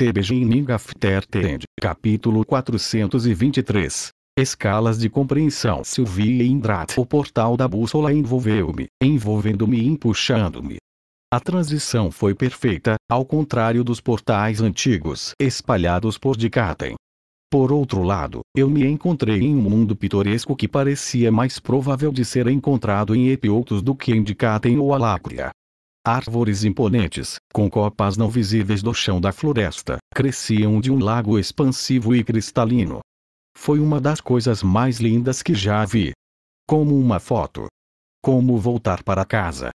TBGINING AFTER capítulo 423. Escalas de compreensão e Indrat O portal da bússola envolveu-me, envolvendo-me e empuxando-me. A transição foi perfeita, ao contrário dos portais antigos espalhados por Dicatem. Por outro lado, eu me encontrei em um mundo pitoresco que parecia mais provável de ser encontrado em Epiotos do que em Dicatem ou Alacria Árvores imponentes, com copas não visíveis do chão da floresta, cresciam de um lago expansivo e cristalino. Foi uma das coisas mais lindas que já vi. Como uma foto. Como voltar para casa.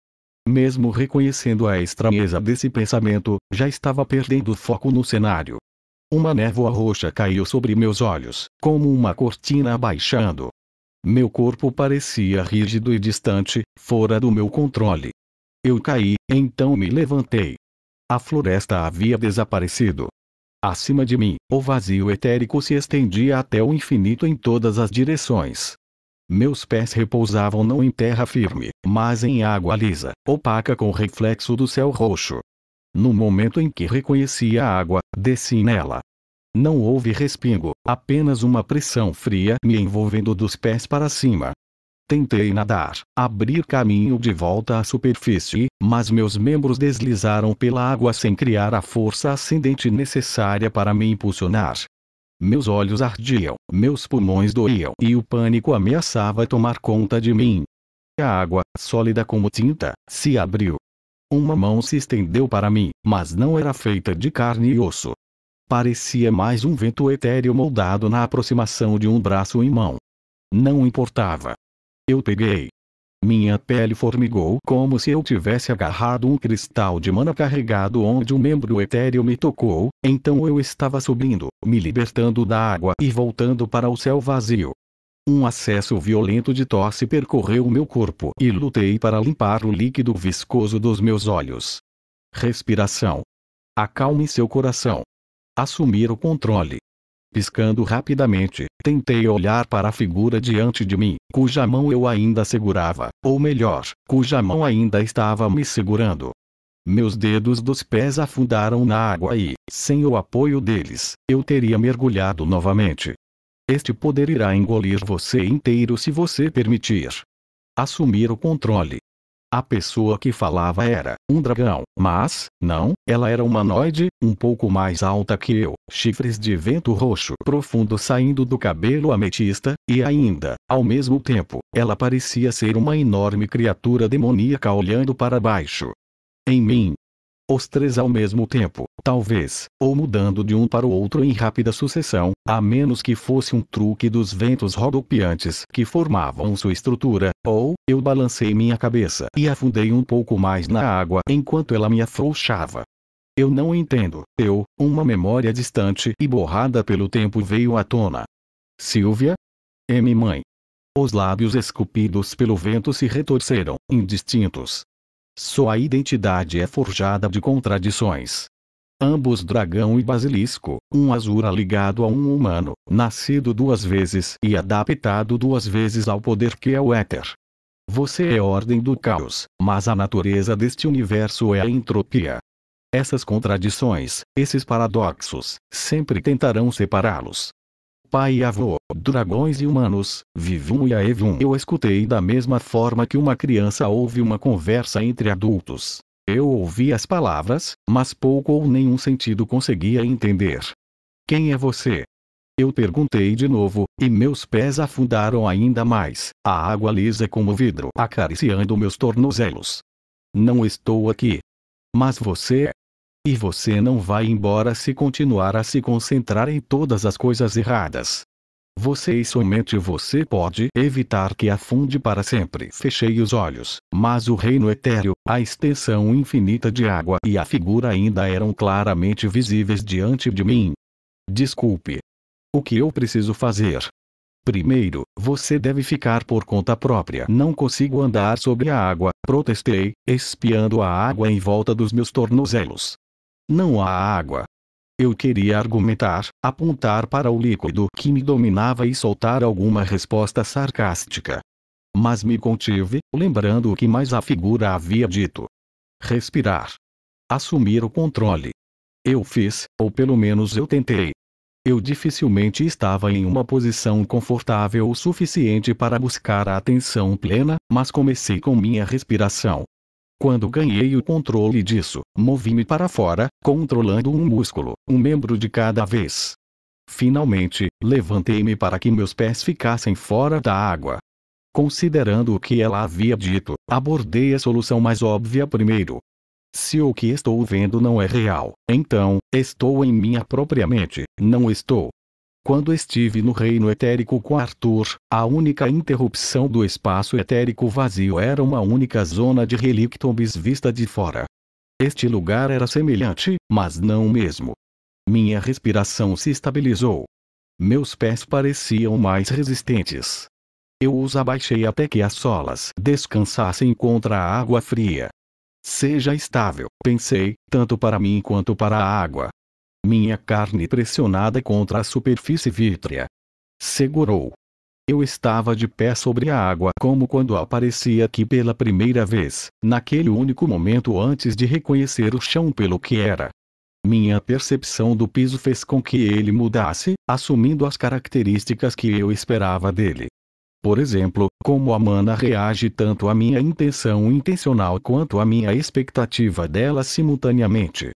Mesmo reconhecendo a estranheza desse pensamento, já estava perdendo foco no cenário. Uma névoa roxa caiu sobre meus olhos, como uma cortina abaixando. Meu corpo parecia rígido e distante, fora do meu controle. Eu caí, então me levantei. A floresta havia desaparecido. Acima de mim, o vazio etérico se estendia até o infinito em todas as direções. Meus pés repousavam não em terra firme, mas em água lisa, opaca com o reflexo do céu roxo. No momento em que reconheci a água, desci nela. Não houve respingo, apenas uma pressão fria me envolvendo dos pés para cima. Tentei nadar, abrir caminho de volta à superfície, mas meus membros deslizaram pela água sem criar a força ascendente necessária para me impulsionar. Meus olhos ardiam, meus pulmões doíam e o pânico ameaçava tomar conta de mim. A água, sólida como tinta, se abriu. Uma mão se estendeu para mim, mas não era feita de carne e osso. Parecia mais um vento etéreo moldado na aproximação de um braço em mão. Não importava, eu peguei. Minha pele formigou como se eu tivesse agarrado um cristal de mana carregado onde um membro etéreo me tocou, então eu estava subindo, me libertando da água e voltando para o céu vazio. Um acesso violento de tosse percorreu meu corpo e lutei para limpar o líquido viscoso dos meus olhos. Respiração. Acalme seu coração. Assumir o controle. Piscando rapidamente, tentei olhar para a figura diante de mim, cuja mão eu ainda segurava, ou melhor, cuja mão ainda estava me segurando. Meus dedos dos pés afundaram na água e, sem o apoio deles, eu teria mergulhado novamente. Este poder irá engolir você inteiro se você permitir. Assumir o controle. A pessoa que falava era um dragão, mas, não, ela era humanoide, um pouco mais alta que eu, chifres de vento roxo profundo saindo do cabelo ametista, e ainda, ao mesmo tempo, ela parecia ser uma enorme criatura demoníaca olhando para baixo. Em mim, os três ao mesmo tempo, talvez, ou mudando de um para o outro em rápida sucessão, a menos que fosse um truque dos ventos rodopiantes que formavam sua estrutura, ou, eu balancei minha cabeça e afundei um pouco mais na água enquanto ela me afrouxava. Eu não entendo, eu, uma memória distante e borrada pelo tempo veio à tona. Silvia? M. Mãe. Os lábios esculpidos pelo vento se retorceram, indistintos, sua identidade é forjada de contradições. Ambos dragão e basilisco, um azura ligado a um humano, nascido duas vezes e adaptado duas vezes ao poder que é o éter. Você é ordem do caos, mas a natureza deste universo é a entropia. Essas contradições, esses paradoxos, sempre tentarão separá-los, pai e avô, dragões e humanos, Vivum e Aevum. Eu escutei da mesma forma que uma criança ouve uma conversa entre adultos. Eu ouvi as palavras, mas pouco ou nenhum sentido conseguia entender. Quem é você? Eu perguntei de novo, e meus pés afundaram ainda mais, a água lisa como vidro acariciando meus tornozelos. Não estou aqui. Mas você é. E você não vai embora se continuar a se concentrar em todas as coisas erradas. Você e somente você pode evitar que afunde para sempre. Fechei os olhos, mas o reino etéreo, a extensão infinita de água e a figura ainda eram claramente visíveis diante de mim. Desculpe. O que eu preciso fazer? Primeiro, você deve ficar por conta própria. Não consigo andar sobre a água, protestei, espiando a água em volta dos meus tornozelos não há água. Eu queria argumentar, apontar para o líquido que me dominava e soltar alguma resposta sarcástica. Mas me contive, lembrando o que mais a figura havia dito. Respirar. Assumir o controle. Eu fiz, ou pelo menos eu tentei. Eu dificilmente estava em uma posição confortável o suficiente para buscar a atenção plena, mas comecei com minha respiração. Quando ganhei o controle disso, movi-me para fora, controlando um músculo, um membro de cada vez. Finalmente, levantei-me para que meus pés ficassem fora da água. Considerando o que ela havia dito, abordei a solução mais óbvia primeiro. Se o que estou vendo não é real, então, estou em minha própria mente, não estou, quando estive no reino etérico com Arthur, a única interrupção do espaço etérico vazio era uma única zona de relictombis vista de fora. Este lugar era semelhante, mas não o mesmo. Minha respiração se estabilizou. Meus pés pareciam mais resistentes. Eu os abaixei até que as solas descansassem contra a água fria. Seja estável, pensei, tanto para mim quanto para a água, minha carne pressionada contra a superfície vítrea. Segurou. Eu estava de pé sobre a água como quando apareci aqui pela primeira vez, naquele único momento antes de reconhecer o chão pelo que era. Minha percepção do piso fez com que ele mudasse, assumindo as características que eu esperava dele. Por exemplo, como a mana reage tanto à minha intenção intencional quanto à minha expectativa dela simultaneamente.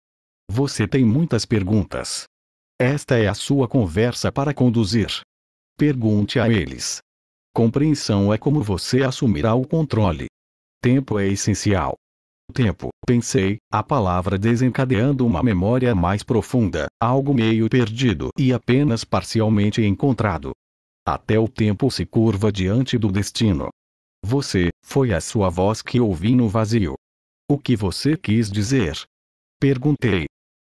Você tem muitas perguntas. Esta é a sua conversa para conduzir. Pergunte a eles. Compreensão é como você assumirá o controle. Tempo é essencial. Tempo, pensei, a palavra desencadeando uma memória mais profunda, algo meio perdido e apenas parcialmente encontrado. Até o tempo se curva diante do destino. Você, foi a sua voz que ouvi no vazio. O que você quis dizer? Perguntei.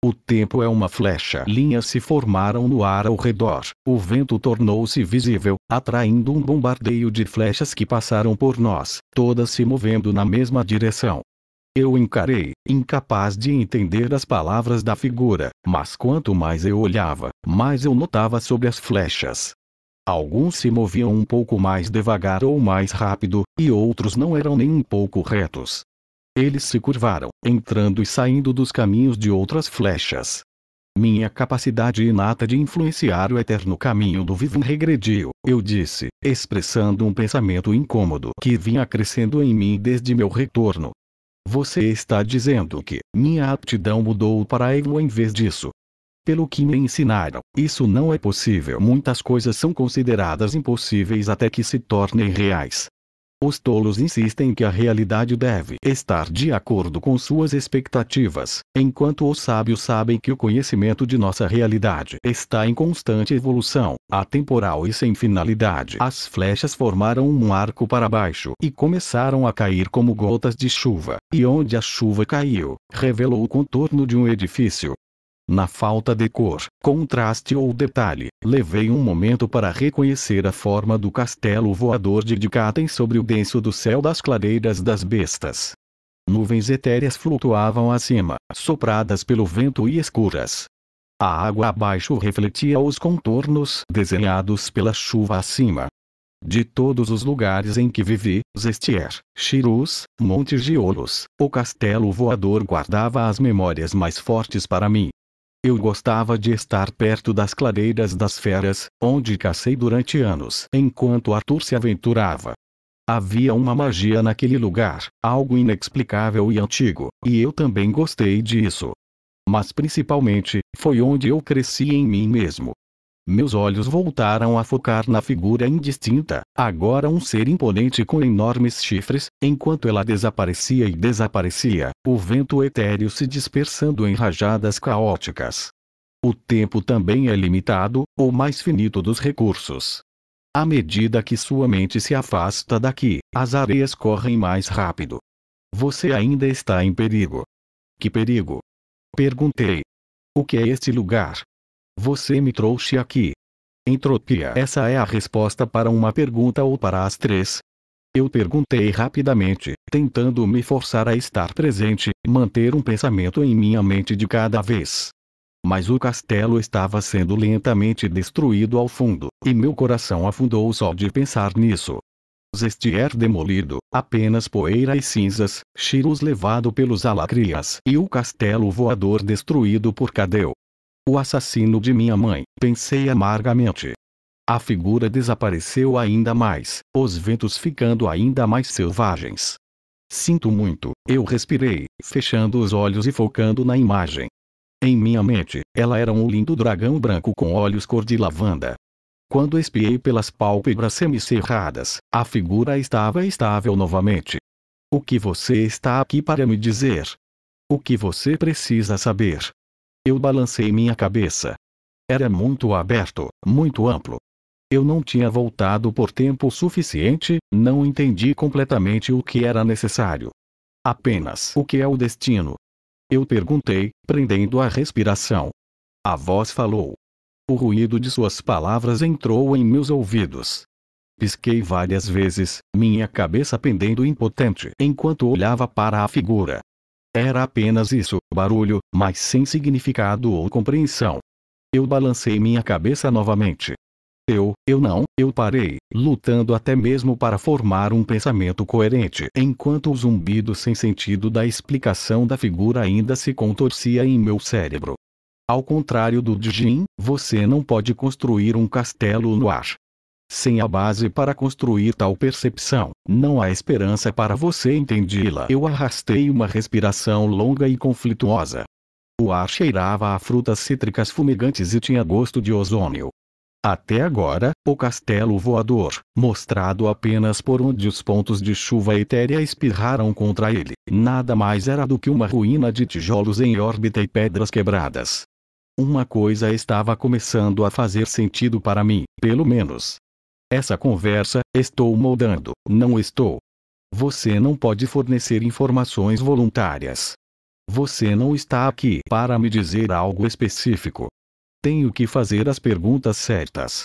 O tempo é uma flecha. Linhas se formaram no ar ao redor. O vento tornou-se visível, atraindo um bombardeio de flechas que passaram por nós, todas se movendo na mesma direção. Eu encarei, incapaz de entender as palavras da figura, mas quanto mais eu olhava, mais eu notava sobre as flechas. Alguns se moviam um pouco mais devagar ou mais rápido, e outros não eram nem um pouco retos. Eles se curvaram, entrando e saindo dos caminhos de outras flechas. Minha capacidade inata de influenciar o eterno caminho do vivo regrediu, eu disse, expressando um pensamento incômodo que vinha crescendo em mim desde meu retorno. Você está dizendo que minha aptidão mudou para ego em vez disso. Pelo que me ensinaram, isso não é possível. Muitas coisas são consideradas impossíveis até que se tornem reais. Os tolos insistem que a realidade deve estar de acordo com suas expectativas, enquanto os sábios sabem que o conhecimento de nossa realidade está em constante evolução, atemporal e sem finalidade. As flechas formaram um arco para baixo e começaram a cair como gotas de chuva, e onde a chuva caiu, revelou o contorno de um edifício, na falta de cor, contraste ou detalhe, levei um momento para reconhecer a forma do castelo voador de Dicaten sobre o denso do céu das clareiras das bestas. Nuvens etéreas flutuavam acima, sopradas pelo vento e escuras. A água abaixo refletia os contornos desenhados pela chuva acima. De todos os lugares em que vivi, Zestier, Chirus, Monte Giolos, o castelo voador guardava as memórias mais fortes para mim. Eu gostava de estar perto das clareiras das feras, onde cacei durante anos, enquanto Arthur se aventurava. Havia uma magia naquele lugar, algo inexplicável e antigo, e eu também gostei disso. Mas principalmente, foi onde eu cresci em mim mesmo, meus olhos voltaram a focar na figura indistinta, agora um ser imponente com enormes chifres, enquanto ela desaparecia e desaparecia, o vento etéreo se dispersando em rajadas caóticas. O tempo também é limitado, ou mais finito dos recursos. À medida que sua mente se afasta daqui, as areias correm mais rápido. Você ainda está em perigo. Que perigo? Perguntei. O que é este lugar? Você me trouxe aqui. Entropia. Essa é a resposta para uma pergunta ou para as três. Eu perguntei rapidamente, tentando me forçar a estar presente, manter um pensamento em minha mente de cada vez. Mas o castelo estava sendo lentamente destruído ao fundo, e meu coração afundou só de pensar nisso. Zestier é demolido, apenas poeira e cinzas, Chirus levado pelos alacrias e o castelo voador destruído por Cadeu. O assassino de minha mãe, pensei amargamente. A figura desapareceu ainda mais, os ventos ficando ainda mais selvagens. Sinto muito, eu respirei, fechando os olhos e focando na imagem. Em minha mente, ela era um lindo dragão branco com olhos cor de lavanda. Quando espiei pelas pálpebras semicerradas, a figura estava estável novamente. O que você está aqui para me dizer? O que você precisa saber? Eu balancei minha cabeça. Era muito aberto, muito amplo. Eu não tinha voltado por tempo suficiente, não entendi completamente o que era necessário. Apenas o que é o destino? Eu perguntei, prendendo a respiração. A voz falou. O ruído de suas palavras entrou em meus ouvidos. Pisquei várias vezes, minha cabeça pendendo impotente enquanto olhava para a figura. Era apenas isso, barulho, mas sem significado ou compreensão. Eu balancei minha cabeça novamente. Eu, eu não, eu parei, lutando até mesmo para formar um pensamento coerente, enquanto o zumbido sem sentido da explicação da figura ainda se contorcia em meu cérebro. Ao contrário do Dijin, você não pode construir um castelo no ar. Sem a base para construir tal percepção, não há esperança para você entendê-la. Eu arrastei uma respiração longa e conflituosa. O ar cheirava a frutas cítricas fumegantes e tinha gosto de ozônio. Até agora, o castelo voador, mostrado apenas por onde os pontos de chuva etérea espirraram contra ele, nada mais era do que uma ruína de tijolos em órbita e pedras quebradas. Uma coisa estava começando a fazer sentido para mim, pelo menos. Essa conversa, estou moldando, não estou. Você não pode fornecer informações voluntárias. Você não está aqui para me dizer algo específico. Tenho que fazer as perguntas certas.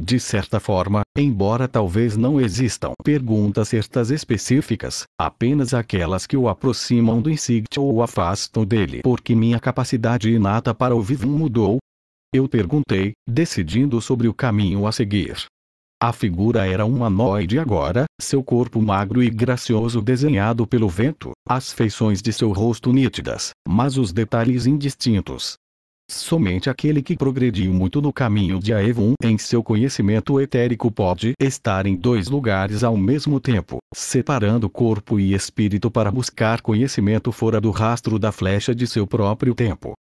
De certa forma, embora talvez não existam perguntas certas específicas, apenas aquelas que o aproximam do insight ou o afastam dele, porque minha capacidade inata para ouvir mudou. Eu perguntei, decidindo sobre o caminho a seguir. A figura era um humanoide agora, seu corpo magro e gracioso desenhado pelo vento, as feições de seu rosto nítidas, mas os detalhes indistintos. Somente aquele que progrediu muito no caminho de Aevon em seu conhecimento etérico pode estar em dois lugares ao mesmo tempo, separando corpo e espírito para buscar conhecimento fora do rastro da flecha de seu próprio tempo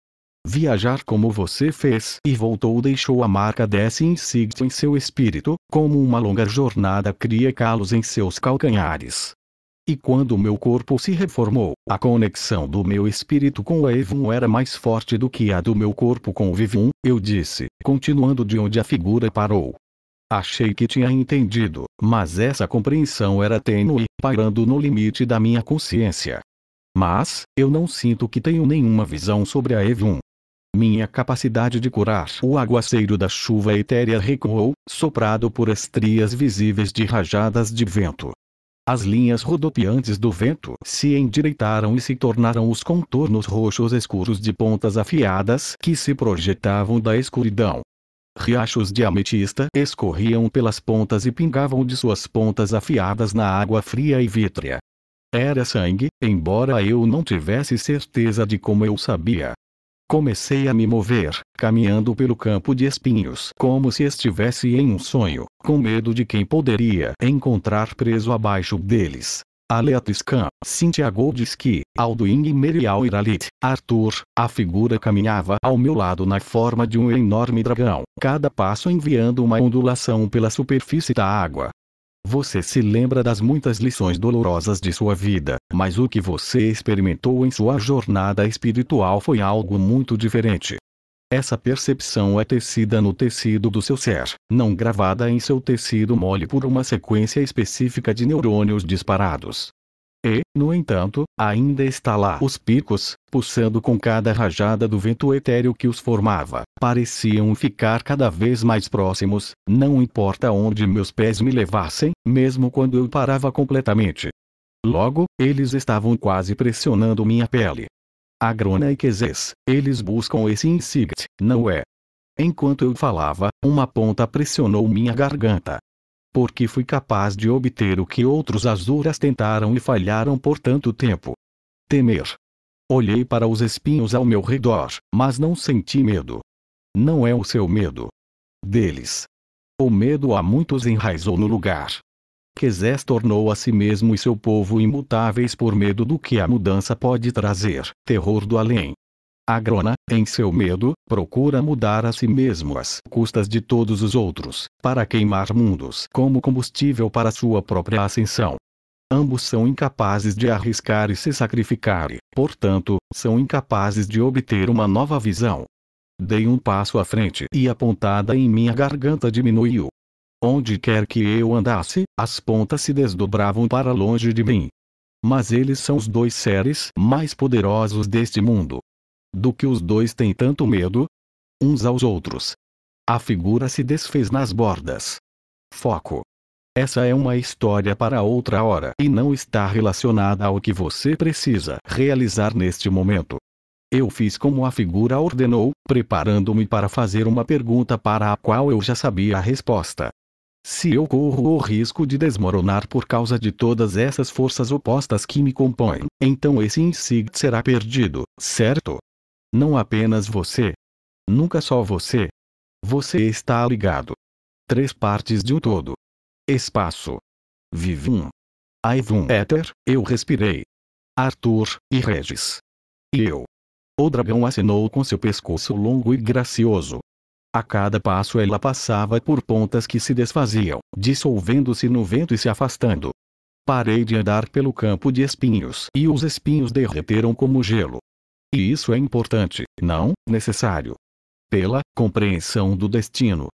viajar como você fez e voltou deixou a marca desse insígnia em seu espírito, como uma longa jornada cria calos em seus calcanhares. E quando meu corpo se reformou, a conexão do meu espírito com a Evum era mais forte do que a do meu corpo com o Vivum, eu disse, continuando de onde a figura parou. Achei que tinha entendido, mas essa compreensão era tênue, pairando no limite da minha consciência. Mas, eu não sinto que tenho nenhuma visão sobre a Evum, minha capacidade de curar o aguaceiro da chuva etérea recuou, soprado por estrias visíveis de rajadas de vento. As linhas rodopiantes do vento se endireitaram e se tornaram os contornos roxos escuros de pontas afiadas que se projetavam da escuridão. Riachos de ametista escorriam pelas pontas e pingavam de suas pontas afiadas na água fria e vítrea. Era sangue, embora eu não tivesse certeza de como eu sabia. Comecei a me mover, caminhando pelo campo de espinhos como se estivesse em um sonho, com medo de quem poderia encontrar preso abaixo deles. Aleto Scan, Cynthia Goldski, Alduin e Merial Iralit, Arthur, a figura caminhava ao meu lado na forma de um enorme dragão, cada passo enviando uma ondulação pela superfície da água, você se lembra das muitas lições dolorosas de sua vida, mas o que você experimentou em sua jornada espiritual foi algo muito diferente. Essa percepção é tecida no tecido do seu ser, não gravada em seu tecido mole por uma sequência específica de neurônios disparados. E, no entanto, ainda está lá. Os picos, pulsando com cada rajada do vento etéreo que os formava, pareciam ficar cada vez mais próximos, não importa onde meus pés me levassem, mesmo quando eu parava completamente. Logo, eles estavam quase pressionando minha pele. Agrona e Quezes, eles buscam esse insight, não é? Enquanto eu falava, uma ponta pressionou minha garganta, porque fui capaz de obter o que outros azuras tentaram e falharam por tanto tempo. Temer. Olhei para os espinhos ao meu redor, mas não senti medo. Não é o seu medo. Deles. O medo a muitos enraizou no lugar. Quesés tornou a si mesmo e seu povo imutáveis por medo do que a mudança pode trazer, terror do além, a grona, em seu medo, procura mudar a si mesmo às custas de todos os outros, para queimar mundos como combustível para sua própria ascensão. Ambos são incapazes de arriscar e se sacrificar e, portanto, são incapazes de obter uma nova visão. Dei um passo à frente e a pontada em minha garganta diminuiu. Onde quer que eu andasse, as pontas se desdobravam para longe de mim. Mas eles são os dois seres mais poderosos deste mundo, do que os dois têm tanto medo? Uns aos outros. A figura se desfez nas bordas. Foco. Essa é uma história para outra hora e não está relacionada ao que você precisa realizar neste momento. Eu fiz como a figura ordenou, preparando-me para fazer uma pergunta para a qual eu já sabia a resposta. Se eu corro o risco de desmoronar por causa de todas essas forças opostas que me compõem, então esse insight será perdido, certo? Não apenas você. Nunca só você. Você está ligado. Três partes de um todo. Espaço. Vivum. Aivum éter, eu respirei. Arthur e Regis. E eu. O dragão acenou com seu pescoço longo e gracioso. A cada passo ela passava por pontas que se desfaziam, dissolvendo-se no vento e se afastando. Parei de andar pelo campo de espinhos e os espinhos derreteram como gelo. E isso é importante, não necessário. Pela compreensão do destino.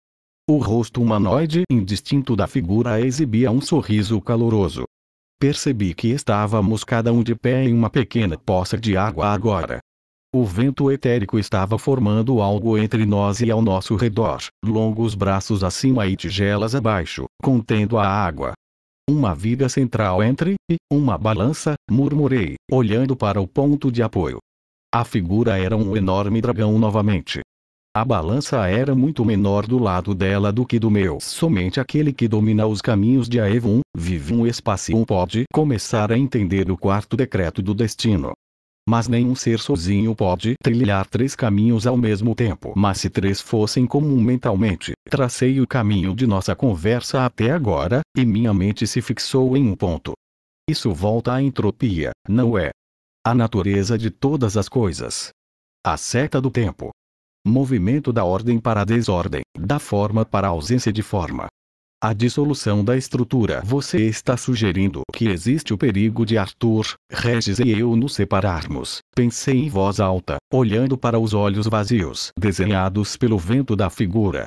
O rosto humanoide indistinto da figura exibia um sorriso caloroso. Percebi que estávamos cada um de pé em uma pequena poça de água agora. O vento etérico estava formando algo entre nós e ao nosso redor, longos braços acima e tigelas abaixo, contendo a água. Uma viga central entre, e, uma balança, murmurei, olhando para o ponto de apoio. A figura era um enorme dragão novamente. A balança era muito menor do lado dela do que do meu. Somente aquele que domina os caminhos de Aevon, vive um espaço pode começar a entender o quarto decreto do destino. Mas nenhum ser sozinho pode trilhar três caminhos ao mesmo tempo. Mas se três fossem comum mentalmente, tracei o caminho de nossa conversa até agora, e minha mente se fixou em um ponto. Isso volta à entropia, não é? A natureza de todas as coisas. A seta do tempo. Movimento da ordem para a desordem, da forma para a ausência de forma. A dissolução da estrutura. Você está sugerindo que existe o perigo de Arthur, Regis e eu nos separarmos. Pensei em voz alta, olhando para os olhos vazios desenhados pelo vento da figura.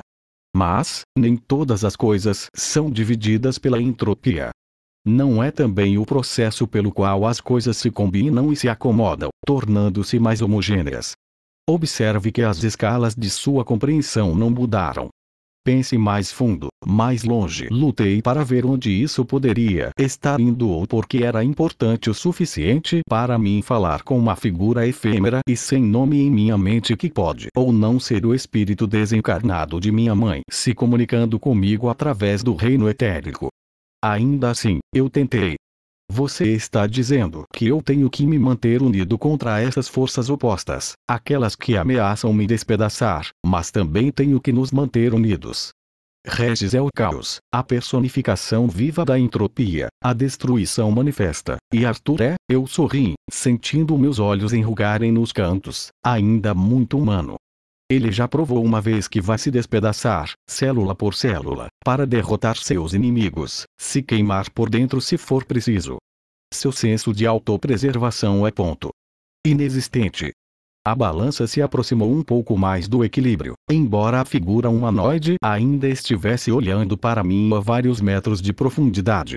Mas, nem todas as coisas são divididas pela entropia. Não é também o processo pelo qual as coisas se combinam e se acomodam, tornando-se mais homogêneas. Observe que as escalas de sua compreensão não mudaram. Pense mais fundo, mais longe. Lutei para ver onde isso poderia estar indo ou porque era importante o suficiente para mim falar com uma figura efêmera e sem nome em minha mente que pode ou não ser o espírito desencarnado de minha mãe se comunicando comigo através do reino etérico Ainda assim, eu tentei. Você está dizendo que eu tenho que me manter unido contra essas forças opostas, aquelas que ameaçam me despedaçar, mas também tenho que nos manter unidos. Regis é o caos, a personificação viva da entropia, a destruição manifesta, e Arthur é, eu sorri, sentindo meus olhos enrugarem nos cantos, ainda muito humano, ele já provou uma vez que vai se despedaçar, célula por célula, para derrotar seus inimigos, se queimar por dentro se for preciso. Seu senso de autopreservação é ponto inexistente. A balança se aproximou um pouco mais do equilíbrio, embora a figura humanoide ainda estivesse olhando para mim a vários metros de profundidade.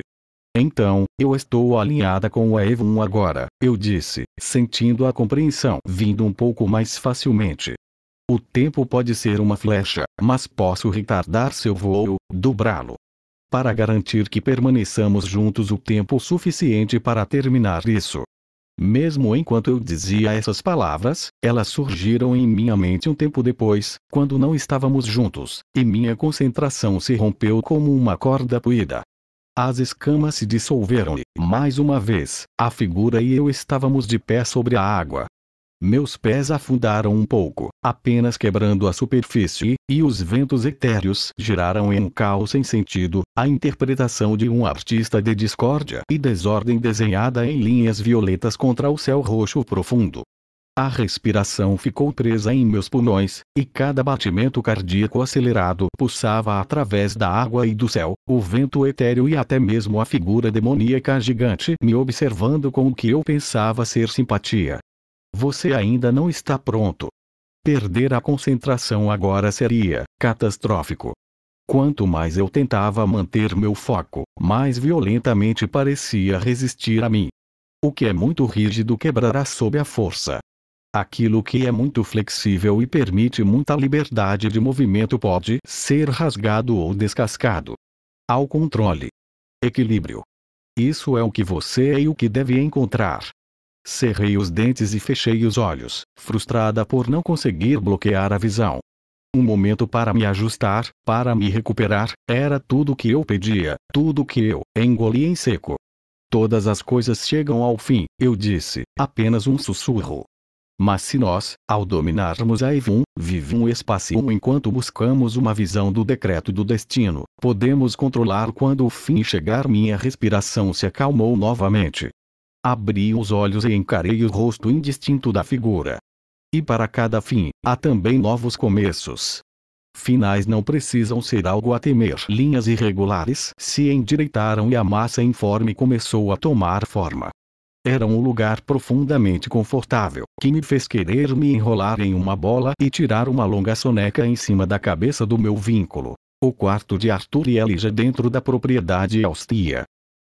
Então, eu estou alinhada com o Evo 1 agora, eu disse, sentindo a compreensão vindo um pouco mais facilmente. O tempo pode ser uma flecha, mas posso retardar seu voo, dobrá-lo. Para garantir que permaneçamos juntos o tempo suficiente para terminar isso. Mesmo enquanto eu dizia essas palavras, elas surgiram em minha mente um tempo depois, quando não estávamos juntos, e minha concentração se rompeu como uma corda puída. As escamas se dissolveram e, mais uma vez, a figura e eu estávamos de pé sobre a água, meus pés afundaram um pouco, apenas quebrando a superfície, e os ventos etéreos giraram em um caos sem sentido, a interpretação de um artista de discórdia e desordem desenhada em linhas violetas contra o céu roxo profundo. A respiração ficou presa em meus pulmões, e cada batimento cardíaco acelerado pulsava através da água e do céu, o vento etéreo e até mesmo a figura demoníaca gigante me observando com o que eu pensava ser simpatia. Você ainda não está pronto. Perder a concentração agora seria catastrófico. Quanto mais eu tentava manter meu foco, mais violentamente parecia resistir a mim. O que é muito rígido quebrará sob a força. Aquilo que é muito flexível e permite muita liberdade de movimento pode ser rasgado ou descascado. Ao controle. Equilíbrio. Isso é o que você é e o que deve encontrar. Cerrei os dentes e fechei os olhos, frustrada por não conseguir bloquear a visão. Um momento para me ajustar, para me recuperar, era tudo o que eu pedia, tudo o que eu engoli em seco. Todas as coisas chegam ao fim, eu disse, apenas um sussurro. Mas se nós, ao dominarmos a Evum, vive um espaço enquanto buscamos uma visão do decreto do destino, podemos controlar quando o fim chegar. Minha respiração se acalmou novamente, Abri os olhos e encarei o rosto indistinto da figura. E para cada fim, há também novos começos. Finais não precisam ser algo a temer. Linhas irregulares se endireitaram e a massa informe começou a tomar forma. Era um lugar profundamente confortável, que me fez querer me enrolar em uma bola e tirar uma longa soneca em cima da cabeça do meu vínculo. O quarto de Arthur e Elijah dentro da propriedade austria,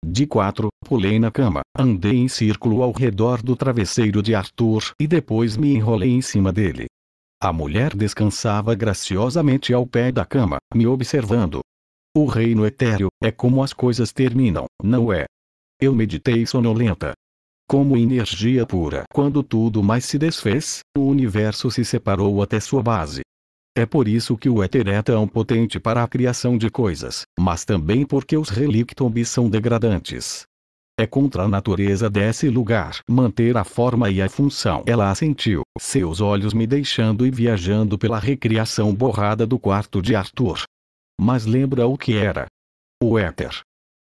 de quatro, pulei na cama, andei em círculo ao redor do travesseiro de Arthur e depois me enrolei em cima dele. A mulher descansava graciosamente ao pé da cama, me observando. O reino etéreo é como as coisas terminam, não é? Eu meditei sonolenta. Como energia pura. Quando tudo mais se desfez, o universo se separou até sua base. É por isso que o éter é tão potente para a criação de coisas, mas também porque os relictobis são degradantes. É contra a natureza desse lugar manter a forma e a função. Ela assentiu, seus olhos me deixando e viajando pela recriação borrada do quarto de Arthur. Mas lembra o que era? O éter.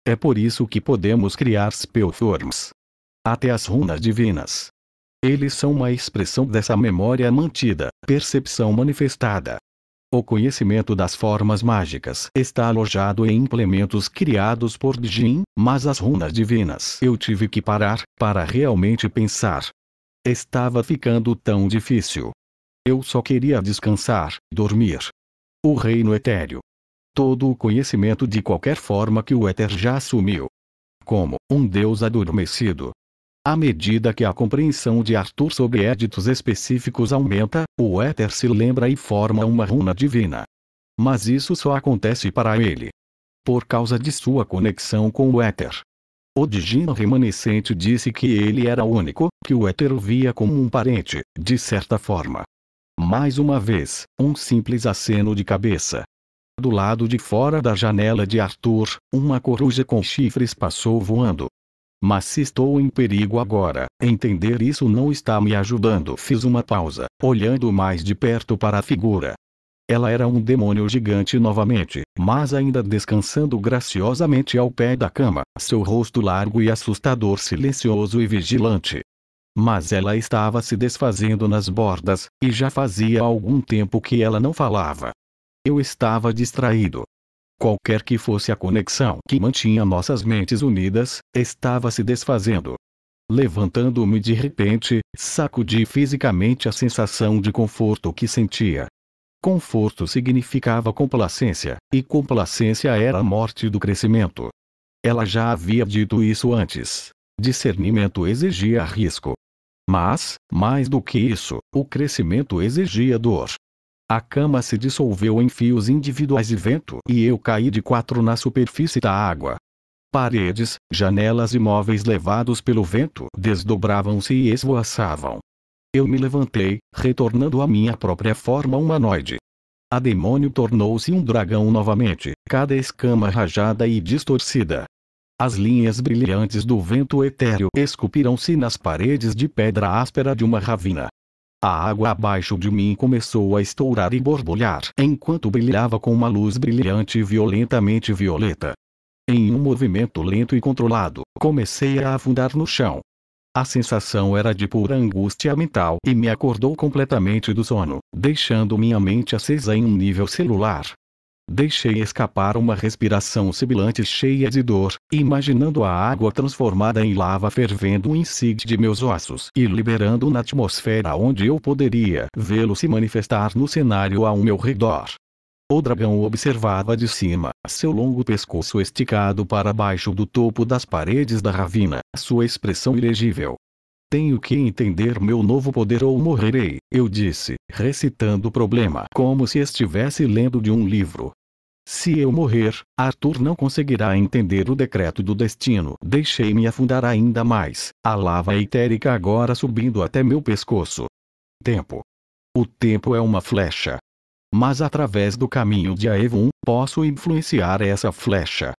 É por isso que podemos criar spellforms. Até as runas divinas. Eles são uma expressão dessa memória mantida, percepção manifestada. O conhecimento das formas mágicas está alojado em implementos criados por Jin, mas as runas divinas eu tive que parar para realmente pensar. Estava ficando tão difícil. Eu só queria descansar, dormir. O reino etéreo. Todo o conhecimento de qualquer forma que o éter já assumiu. Como um deus adormecido, à medida que a compreensão de Arthur sobre éditos específicos aumenta, o éter se lembra e forma uma runa divina. Mas isso só acontece para ele. Por causa de sua conexão com o éter. O Dijina remanescente disse que ele era o único, que o éter via como um parente, de certa forma. Mais uma vez, um simples aceno de cabeça. Do lado de fora da janela de Arthur, uma coruja com chifres passou voando, mas se estou em perigo agora, entender isso não está me ajudando. Fiz uma pausa, olhando mais de perto para a figura. Ela era um demônio gigante novamente, mas ainda descansando graciosamente ao pé da cama, seu rosto largo e assustador, silencioso e vigilante. Mas ela estava se desfazendo nas bordas, e já fazia algum tempo que ela não falava. Eu estava distraído, Qualquer que fosse a conexão que mantinha nossas mentes unidas, estava se desfazendo. Levantando-me de repente, sacudi fisicamente a sensação de conforto que sentia. Conforto significava complacência, e complacência era a morte do crescimento. Ela já havia dito isso antes. Discernimento exigia risco. Mas, mais do que isso, o crescimento exigia dor, a cama se dissolveu em fios individuais de vento e eu caí de quatro na superfície da água. Paredes, janelas e móveis levados pelo vento desdobravam-se e esvoaçavam. Eu me levantei, retornando à minha própria forma humanoide. A demônio tornou-se um dragão novamente, cada escama rajada e distorcida. As linhas brilhantes do vento etéreo esculpiram-se nas paredes de pedra áspera de uma ravina. A água abaixo de mim começou a estourar e borbulhar, enquanto brilhava com uma luz brilhante e violentamente violeta. Em um movimento lento e controlado, comecei a afundar no chão. A sensação era de pura angústia mental e me acordou completamente do sono, deixando minha mente acesa em um nível celular, Deixei escapar uma respiração sibilante cheia de dor, imaginando a água transformada em lava fervendo em inside de meus ossos e liberando na atmosfera onde eu poderia vê-lo se manifestar no cenário ao meu redor. O dragão observava de cima, seu longo pescoço esticado para baixo do topo das paredes da ravina, sua expressão ilegível. Tenho que entender meu novo poder ou morrerei, eu disse, recitando o problema como se estivesse lendo de um livro. Se eu morrer, Arthur não conseguirá entender o decreto do destino. Deixei-me afundar ainda mais, a lava etérica agora subindo até meu pescoço. Tempo. O tempo é uma flecha. Mas através do caminho de Aevon, posso influenciar essa flecha.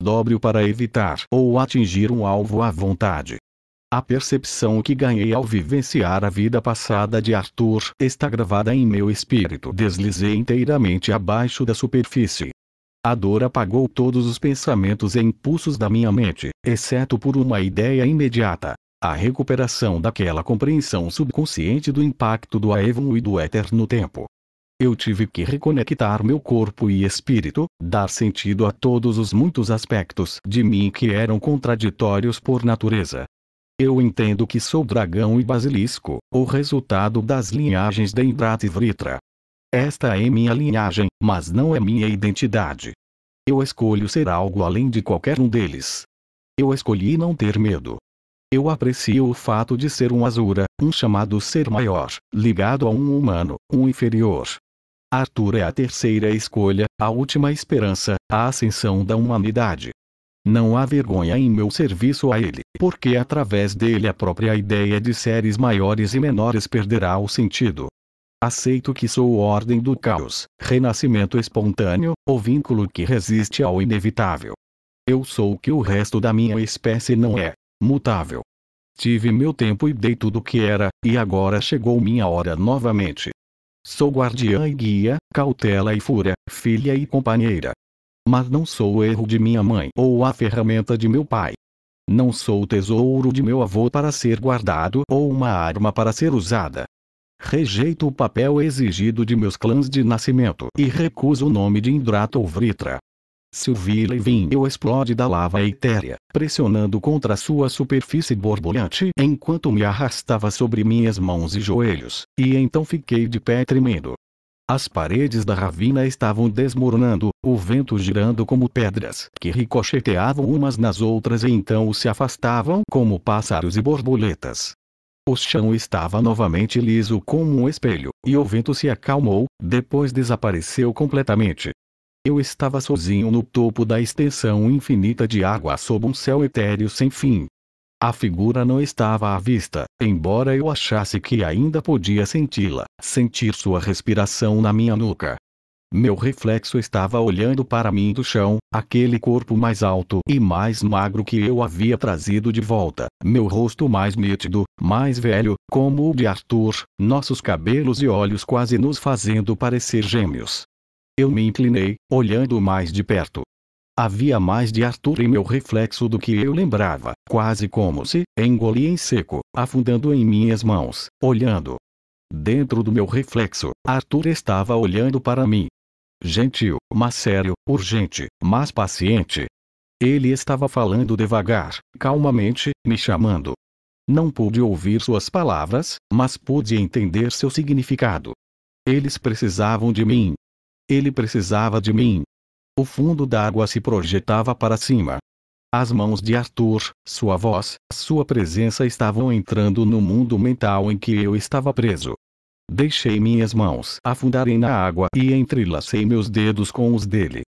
Dobre-o para evitar ou atingir um alvo à vontade. A percepção que ganhei ao vivenciar a vida passada de Arthur está gravada em meu espírito. Deslizei inteiramente abaixo da superfície. A dor apagou todos os pensamentos e impulsos da minha mente, exceto por uma ideia imediata. A recuperação daquela compreensão subconsciente do impacto do Aevon e do éter no tempo. Eu tive que reconectar meu corpo e espírito, dar sentido a todos os muitos aspectos de mim que eram contraditórios por natureza, eu entendo que sou dragão e basilisco, o resultado das linhagens Dendrat e Vritra. Esta é minha linhagem, mas não é minha identidade. Eu escolho ser algo além de qualquer um deles. Eu escolhi não ter medo. Eu aprecio o fato de ser um Azura, um chamado ser maior, ligado a um humano, um inferior. Arthur é a terceira escolha, a última esperança, a ascensão da humanidade. Não há vergonha em meu serviço a ele, porque através dele a própria ideia de séries maiores e menores perderá o sentido. Aceito que sou ordem do caos, renascimento espontâneo, o vínculo que resiste ao inevitável. Eu sou o que o resto da minha espécie não é, mutável. Tive meu tempo e dei tudo o que era, e agora chegou minha hora novamente. Sou guardiã e guia, cautela e fúria, filha e companheira, mas não sou o erro de minha mãe ou a ferramenta de meu pai. Não sou o tesouro de meu avô para ser guardado ou uma arma para ser usada. Rejeito o papel exigido de meus clãs de nascimento e recuso o nome de Indrata ou Vritra. Vila Levin eu explode da lava etérea, pressionando contra sua superfície borbulhante enquanto me arrastava sobre minhas mãos e joelhos, e então fiquei de pé tremendo, as paredes da ravina estavam desmoronando, o vento girando como pedras que ricocheteavam umas nas outras e então se afastavam como pássaros e borboletas. O chão estava novamente liso como um espelho, e o vento se acalmou, depois desapareceu completamente. Eu estava sozinho no topo da extensão infinita de água sob um céu etéreo sem fim, a figura não estava à vista, embora eu achasse que ainda podia senti-la, sentir sua respiração na minha nuca. Meu reflexo estava olhando para mim do chão, aquele corpo mais alto e mais magro que eu havia trazido de volta, meu rosto mais nítido, mais velho, como o de Arthur, nossos cabelos e olhos quase nos fazendo parecer gêmeos. Eu me inclinei, olhando mais de perto. Havia mais de Arthur em meu reflexo do que eu lembrava, quase como se engolia em seco, afundando em minhas mãos, olhando. Dentro do meu reflexo, Arthur estava olhando para mim. Gentil, mas sério, urgente, mas paciente. Ele estava falando devagar, calmamente, me chamando. Não pude ouvir suas palavras, mas pude entender seu significado. Eles precisavam de mim. Ele precisava de mim. O fundo da água se projetava para cima. As mãos de Arthur, sua voz, sua presença estavam entrando no mundo mental em que eu estava preso. Deixei minhas mãos afundarem na água e entrelacei meus dedos com os dele.